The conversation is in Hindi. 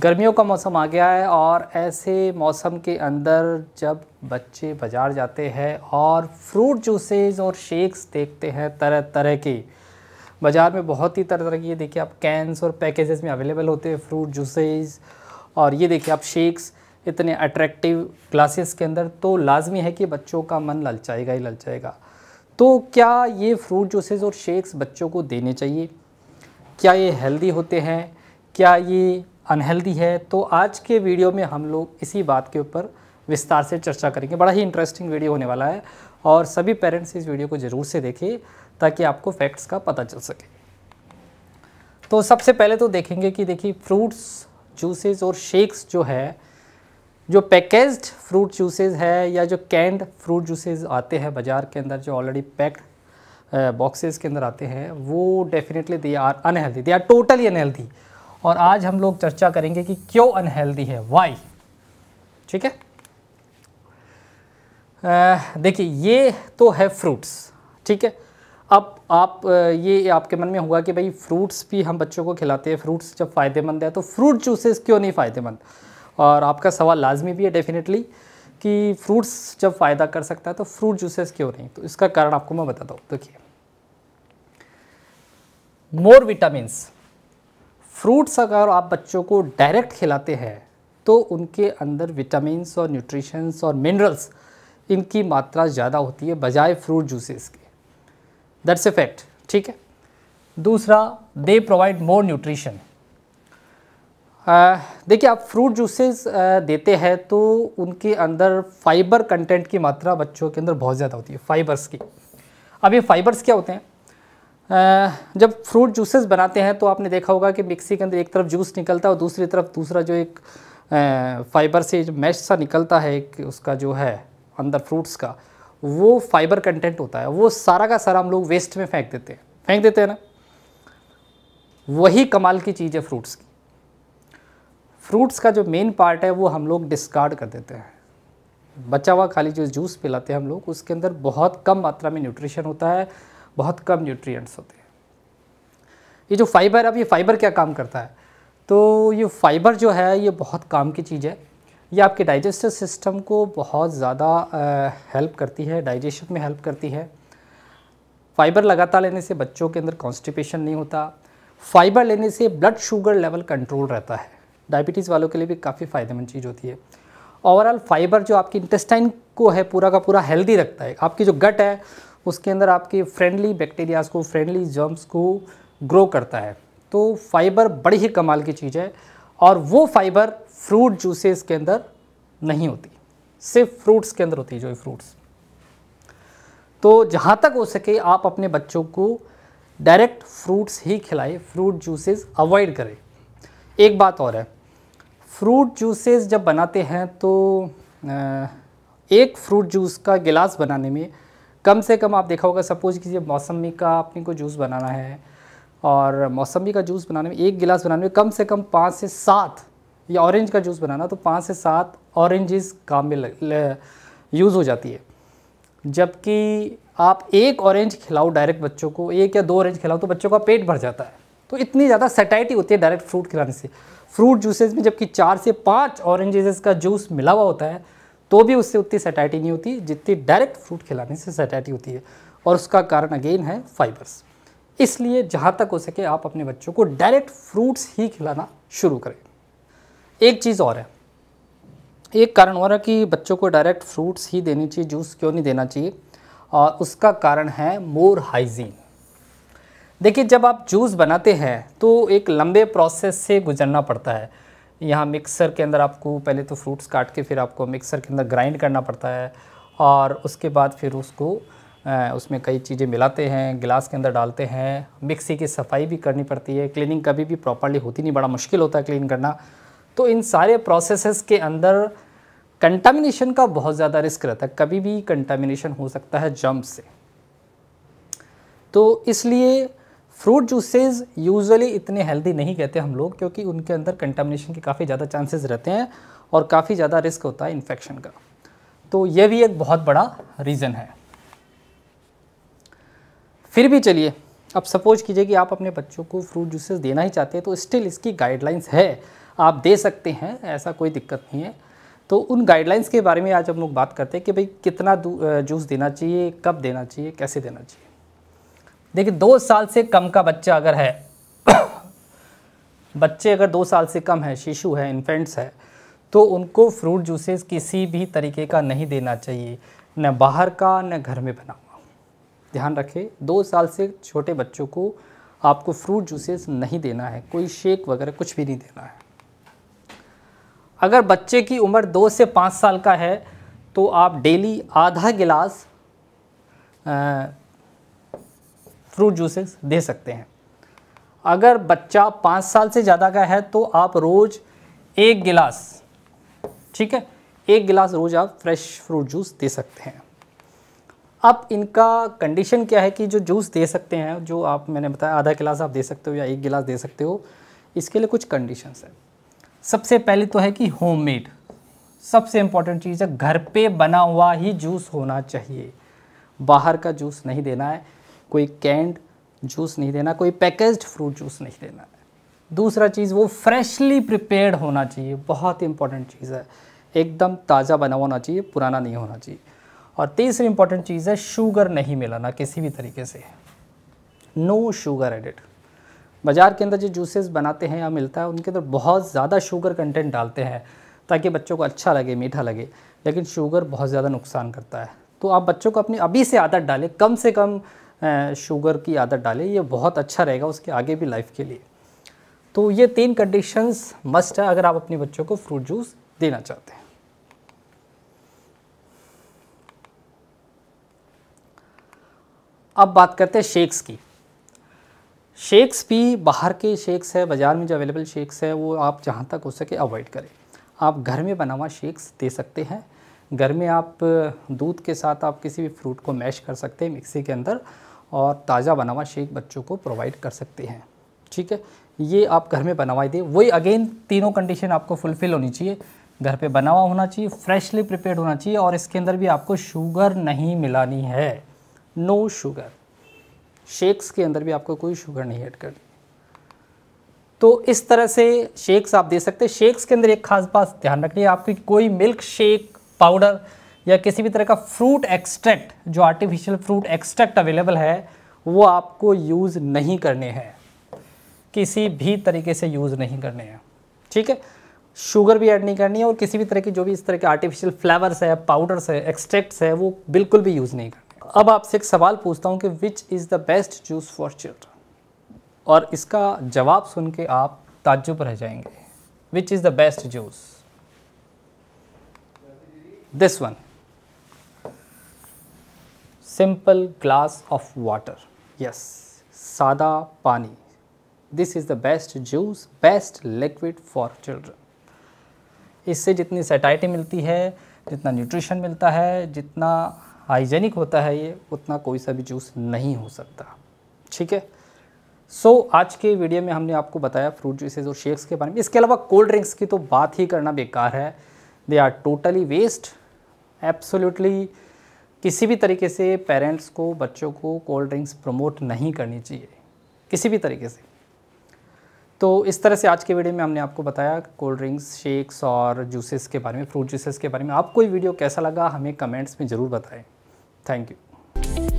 गर्मियों का मौसम आ गया है और ऐसे मौसम के अंदर जब बच्चे बाज़ार जाते हैं और फ्रूट जूसेज और शेक्स देखते हैं तरह तरह के बाज़ार में बहुत ही तरह तरह की ये देखिए आप कैंस और पैकेजेस में अवेलेबल होते हैं फ्रूट जूसेज और ये देखिए आप शेक्स इतने अट्रैक्टिव क्लासेस के अंदर तो लाजमी है कि बच्चों का मन ललचाएगा ही ललचाएगा तो क्या ये फ्रूट जूसेज और शेक्स बच्चों को देने चाहिए क्या ये हेल्दी होते हैं क्या ये अनहेल्दी है तो आज के वीडियो में हम लोग इसी बात के ऊपर विस्तार से चर्चा करेंगे बड़ा ही इंटरेस्टिंग वीडियो होने वाला है और सभी पेरेंट्स इस वीडियो को ज़रूर से देखें ताकि आपको फैक्ट्स का पता चल सके तो सबसे पहले तो देखेंगे कि देखिए फ्रूट्स जूसेस और शेक्स जो है जो पैकेज्ड फ्रूट जूसेस है या जो कैंड फ्रूट जूसेस आते हैं बाज़ार के अंदर जो ऑलरेडी पैक्ड बॉक्सेस के अंदर आते हैं वो definitely they are unhealthy they are totally unhealthy और आज हम लोग चर्चा करेंगे कि क्यों अनहेल्दी है वाई ठीक है देखिए ये तो है फ्रूट्स ठीक है अब आप ये आपके मन में होगा कि भाई फ्रूट्स भी हम बच्चों को खिलाते हैं फ्रूट्स जब फ़ायदेमंद है तो फ्रूट जूसेस क्यों नहीं फ़ायदेमंद और आपका सवाल लाजमी भी है डेफिनेटली कि फ्रूट्स जब फ़ायदा कर सकता है तो फ्रूट जूसेस क्यों नहीं तो इसका कारण आपको मैं बताता हूँ देखिए मोर विटामिन्स फ्रूट्स अगर आप बच्चों को डायरेक्ट खिलाते हैं तो उनके अंदर विटामिनस और न्यूट्रिशंस और मिनरल्स इनकी मात्रा ज़्यादा होती है बजाय फ्रूट जूसेस के दैट्स ए फैक्ट ठीक है दूसरा दे प्रोवाइड मोर न्यूट्रिशन देखिए आप फ्रूट जूसेस देते हैं तो उनके अंदर फाइबर कंटेंट की मात्रा बच्चों के अंदर बहुत ज़्यादा होती है फाइबर्स की अब ये फाइबर्स क्या होते हैं जब फ्रूट जूसेस बनाते हैं तो आपने देखा होगा कि मिक्सी के अंदर एक तरफ जूस निकलता है और दूसरी तरफ दूसरा जो एक फाइबर से जो मैश सा निकलता है एक उसका जो है अंदर फ्रूट्स का वो फाइबर कंटेंट होता है वो सारा का सारा हम लोग वेस्ट में फेंक देते हैं फेंक देते हैं ना वही कमाल की चीज़ है फ्रूट्स की फ्रूट्स का जो मेन पार्ट है वो हम लोग डिस्कार्ड कर देते हैं बचा हुआ खाली जो जूस पिलाते हैं हम लोग उसके अंदर बहुत कम मात्रा में न्यूट्रिशन होता है बहुत कम न्यूट्रिएंट्स होते हैं ये जो फाइबर अब ये फाइबर क्या काम करता है तो ये फाइबर जो है ये बहुत काम की चीज़ है ये आपके डाइजेस्टिव सिस्टम को बहुत ज़्यादा हेल्प करती है डाइजेशन में हेल्प करती है फाइबर लगातार लेने से बच्चों के अंदर कॉन्स्टिपेशन नहीं होता फाइबर लेने से ब्लड शुगर लेवल कंट्रोल रहता है डायबिटीज़ वालों के लिए भी काफ़ी फ़ायदेमंद चीज़ होती है ओवरऑल फाइबर जो आपकी इंटेस्टाइन को है पूरा का पूरा हेल्दी रखता है आपकी जो गट है उसके अंदर आपके फ्रेंडली बैक्टीरियाज़ को फ्रेंडली जर्म्स को ग्रो करता है तो फाइबर बड़ी ही कमाल की चीज़ है और वो फाइबर फ्रूट जूसेस के अंदर नहीं होती सिर्फ फ्रूट्स के अंदर होती है जो फ्रूट्स तो जहाँ तक हो सके आप अपने बच्चों को डायरेक्ट फ्रूट्स ही खिलाएं फ्रूट जूसेस अवॉइड करें एक बात और है फ्रूट जूसेस जब बनाते हैं तो एक फ्रूट जूस का गिलास बनाने में कम से कम आप देखा होगा सपोज़ कीजिए मौसमी का अपने को जूस बनाना है और मौसमी का जूस बनाने में एक गिलास बनाने में कम से कम पाँच से सात या ऑरेंज का जूस बनाना तो पाँच से सात ऑरेंजेस काम में यूज़ हो जाती है जबकि आप एक ऑरेंज खिलाओ डायरेक्ट बच्चों को एक या दो ऑरेंज खिलाओ तो बच्चों का पेट भर जाता है तो इतनी ज़्यादा सेटाइटी होती है डायरेक्ट फ्रूट खिलाने से फ्रूट जूसेज में जबकि चार से पाँच ऑरेंजेस का जूस मिला हुआ होता है तो भी उससे उतनी सेटाइटी नहीं होती जितनी डायरेक्ट फ्रूट खिलाने से सेटाइटी होती है और उसका कारण अगेन है फाइबर्स इसलिए जहाँ तक हो सके आप अपने बच्चों को डायरेक्ट फ्रूट्स ही खिलाना शुरू करें एक चीज़ और है एक कारण और है कि बच्चों को डायरेक्ट फ्रूट्स ही देनी चाहिए जूस क्यों नहीं देना चाहिए और उसका कारण है मोर हाइजीन देखिए जब आप जूस बनाते हैं तो एक लंबे प्रोसेस से गुजरना पड़ता है यहाँ मिक्सर के अंदर आपको पहले तो फ्रूट्स काट के फिर आपको मिक्सर के अंदर ग्राइंड करना पड़ता है और उसके बाद फिर उसको उसमें कई चीज़ें मिलाते हैं गिलास के अंदर डालते हैं मिक्सी की सफाई भी करनी पड़ती है क्लीनिंग कभी भी प्रॉपरली होती नहीं बड़ा मुश्किल होता है क्लीन करना तो इन सारे प्रोसेसेस के अंदर कंटामिनेशन का बहुत ज़्यादा रिस्क रहता है कभी भी कंटामिनेशन हो सकता है जम्प से तो इसलिए फ्रूट जूसेज यूजली इतने हेल्दी नहीं कहते हम लोग क्योंकि उनके अंदर कंटामिनेशन के काफ़ी ज़्यादा चांसेस रहते हैं और काफ़ी ज़्यादा रिस्क होता है इन्फेक्शन का तो यह भी एक बहुत बड़ा रीज़न है फिर भी चलिए अब सपोज कीजिए कि आप अपने बच्चों को फ्रूट जूसेस देना ही चाहते हैं तो स्टिल इसकी गाइडलाइंस है आप दे सकते हैं ऐसा कोई दिक्कत नहीं है तो उन गाइडलाइंस के बारे में आज हम लोग बात करते हैं कि भाई कितना जूस देना चाहिए कब देना चाहिए कैसे देना चाहिए देखिए दो साल से कम का बच्चा अगर है बच्चे अगर दो साल से कम है शिशु है इन्फेंट्स है तो उनको फ्रूट जूसेस किसी भी तरीके का नहीं देना चाहिए न बाहर का न घर में बना हुआ ध्यान रखें दो साल से छोटे बच्चों को आपको फ्रूट जूसेस नहीं देना है कोई शेक वगैरह कुछ भी नहीं देना है अगर बच्चे की उम्र दो से पाँच साल का है तो आप डेली आधा गिलास फ्रूट जूसेस दे सकते हैं अगर बच्चा पाँच साल से ज़्यादा का है तो आप रोज़ एक गिलास ठीक है एक गिलास रोज़ आप फ्रेश फ्रूट जूस दे सकते हैं अब इनका कंडीशन क्या है कि जो जूस दे सकते हैं जो आप मैंने बताया आधा गिलास आप दे सकते हो या एक गिलास दे सकते हो इसके लिए कुछ कंडीशंस है सबसे पहले तो है कि होममेड सबसे इम्पॉर्टेंट चीज़ है घर पे बना हुआ ही जूस होना चाहिए बाहर का जूस नहीं देना है कोई कैंड जूस नहीं देना कोई पैकेज्ड फ्रूट जूस नहीं देना दूसरा चीज़ वो फ्रेशली प्रिपेयर्ड होना चाहिए बहुत इंपॉर्टेंट चीज़ है एकदम ताज़ा बना होना चाहिए पुराना नहीं होना चाहिए और तीसरी इंपॉर्टेंट चीज़ है शुगर नहीं मिलाना किसी भी तरीके से नो शुगर एडिड बाज़ार के अंदर जो जूसेस बनाते हैं या मिलता है उनके अंदर बहुत ज़्यादा शुगर कंटेंट डालते हैं ताकि बच्चों को अच्छा लगे मीठा लगे लेकिन शुगर बहुत ज़्यादा नुकसान करता है तो आप बच्चों को अपनी अभी से आदत डालें कम से कम शुगर की आदत डालें ये बहुत अच्छा रहेगा उसके आगे भी लाइफ के लिए तो ये तीन कंडीशंस मस्ट है अगर आप अपने बच्चों को फ्रूट जूस देना चाहते हैं अब बात करते हैं शेक्स की शेक्स भी बाहर के शेक्स है बाज़ार में जो अवेलेबल शेक्स है वो आप जहाँ तक हो सके अवॉइड करें आप घर में बना हुआ शेक्स दे सकते हैं घर में आप दूध के साथ आप किसी भी फ्रूट को मैश कर सकते हैं मिक्सी के अंदर और ताज़ा बना हुआ शेक बच्चों को प्रोवाइड कर सकते हैं ठीक है ये आप घर में बनवा हुआ दिए वही अगेन तीनों कंडीशन आपको फुलफ़िल होनी चाहिए घर पे बना हुआ होना चाहिए फ्रेशली प्रिपेयर होना चाहिए और इसके अंदर भी आपको शुगर नहीं मिलानी है नो शुगर शेक्स के अंदर भी आपको कोई शुगर नहीं ऐड करनी तो इस तरह से शेक्स आप दे सकते हैं शेक्स के अंदर एक खास बात ध्यान रखनी है आपकी कोई मिल्क शेक पाउडर या किसी भी तरह का फ्रूट एक्सट्रैक्ट जो आर्टिफिशियल फ्रूट एक्सट्रैक्ट अवेलेबल है वो आपको यूज़ नहीं करने हैं किसी भी तरीके से यूज़ नहीं करने हैं ठीक है शुगर भी ऐड नहीं करनी है और किसी भी तरह की जो भी इस तरह के आर्टिफिशियल फ्लेवर्स है पाउडर्स है एक्सट्रैक्ट्स है वो बिल्कुल भी यूज़ नहीं करना अब आपसे एक सवाल पूछता हूँ कि which is the best juice for children और इसका जवाब सुन के आप ताज्जुब रह जाएंगे which is the best juice this one simple glass of water yes sada pani this is the best juice best liquid for children इससे जितनी सेटाइटी मिलती है जितना न्यूट्रिशन मिलता है जितना हाइजेनिक होता है ये उतना कोई सा भी जूस नहीं हो सकता ठीक है सो so, आज के वीडियो में हमने आपको बताया फ्रूट जूसेज और शेक्स के बारे में इसके अलावा कोल्ड ड्रिंक्स की तो बात ही करना बेकार है they are totally waste absolutely किसी भी तरीके से पेरेंट्स को बच्चों को कोल्ड ड्रिंक्स प्रमोट नहीं करनी चाहिए किसी भी तरीके से तो इस तरह से आज के वीडियो में हमने आपको बताया कोल्ड ड्रिंक्स शेक्स और जूसेस के बारे में फ्रूट जूसेस के बारे में आपको ये वीडियो कैसा लगा हमें कमेंट्स में ज़रूर बताएं थैंक यू